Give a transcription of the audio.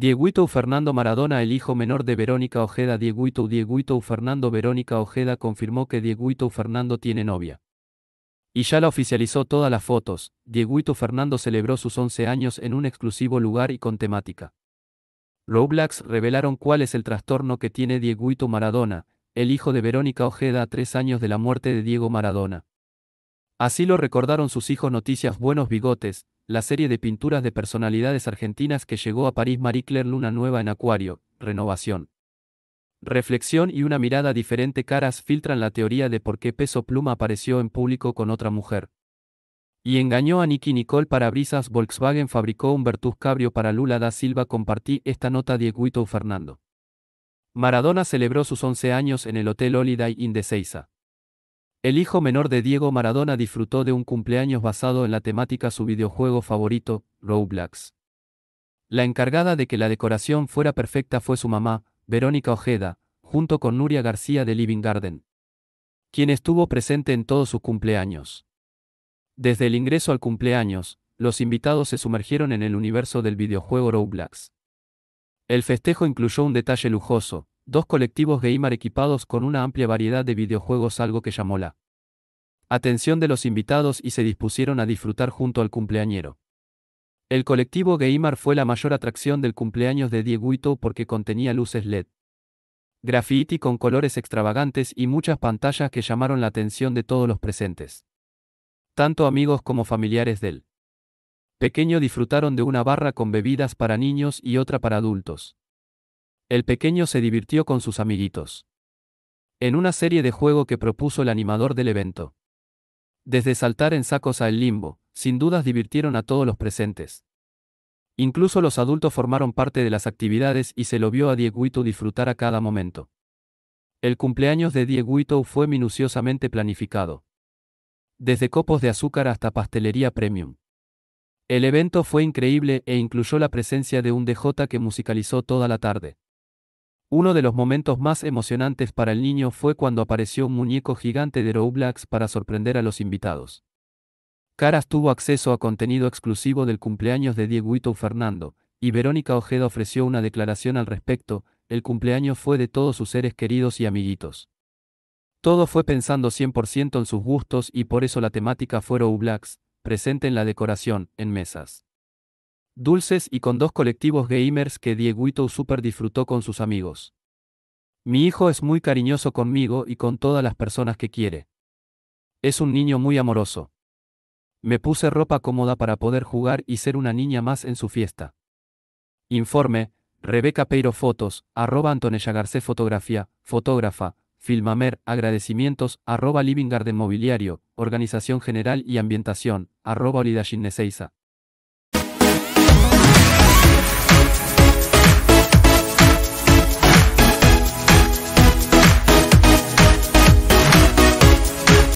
Dieguito Fernando Maradona, el hijo menor de Verónica Ojeda Dieguito Dieguito Fernando Verónica Ojeda confirmó que Dieguito Fernando tiene novia. Y ya la oficializó todas las fotos, Dieguito Fernando celebró sus 11 años en un exclusivo lugar y con temática. Roblox revelaron cuál es el trastorno que tiene Dieguito Maradona, el hijo de Verónica Ojeda a tres años de la muerte de Diego Maradona. Así lo recordaron sus hijos Noticias Buenos Bigotes, la serie de pinturas de personalidades argentinas que llegó a París Marie Claire Luna Nueva en Acuario, Renovación. Reflexión y una mirada diferente caras filtran la teoría de por qué Peso Pluma apareció en público con otra mujer. Y engañó a Nicky Nicole para brisas Volkswagen fabricó un Vertus Cabrio para Lula da Silva compartí esta nota Dieguito Fernando. Maradona celebró sus 11 años en el Hotel Holiday Inn de Seiza. El hijo menor de Diego Maradona disfrutó de un cumpleaños basado en la temática su videojuego favorito, Roblox. La encargada de que la decoración fuera perfecta fue su mamá, Verónica Ojeda, junto con Nuria García de Living Garden, quien estuvo presente en todos sus cumpleaños. Desde el ingreso al cumpleaños, los invitados se sumergieron en el universo del videojuego Roblox. El festejo incluyó un detalle lujoso, dos colectivos gamer equipados con una amplia variedad de videojuegos algo que llamó la atención de los invitados y se dispusieron a disfrutar junto al cumpleañero. El colectivo gamer fue la mayor atracción del cumpleaños de Dieguito porque contenía luces LED, graffiti con colores extravagantes y muchas pantallas que llamaron la atención de todos los presentes. Tanto amigos como familiares del pequeño disfrutaron de una barra con bebidas para niños y otra para adultos. El pequeño se divirtió con sus amiguitos. En una serie de juego que propuso el animador del evento. Desde saltar en sacos a el limbo, sin dudas divirtieron a todos los presentes. Incluso los adultos formaron parte de las actividades y se lo vio a Dieguito disfrutar a cada momento. El cumpleaños de Dieguito fue minuciosamente planificado. Desde copos de azúcar hasta pastelería premium. El evento fue increíble e incluyó la presencia de un DJ que musicalizó toda la tarde. Uno de los momentos más emocionantes para el niño fue cuando apareció un muñeco gigante de Roblox para sorprender a los invitados. Caras tuvo acceso a contenido exclusivo del cumpleaños de Dieguito Fernando, y Verónica Ojeda ofreció una declaración al respecto, el cumpleaños fue de todos sus seres queridos y amiguitos. Todo fue pensando 100% en sus gustos y por eso la temática fue Roblox, presente en la decoración, en mesas dulces y con dos colectivos gamers que Dieguito super disfrutó con sus amigos. Mi hijo es muy cariñoso conmigo y con todas las personas que quiere. Es un niño muy amoroso. Me puse ropa cómoda para poder jugar y ser una niña más en su fiesta. Informe, Rebeca Peiro Fotos, arroba Antonella Garcés Fotografía, fotógrafa, Filmamer, agradecimientos, arroba Living Garden Mobiliario, Organización General y Ambientación, arroba Olida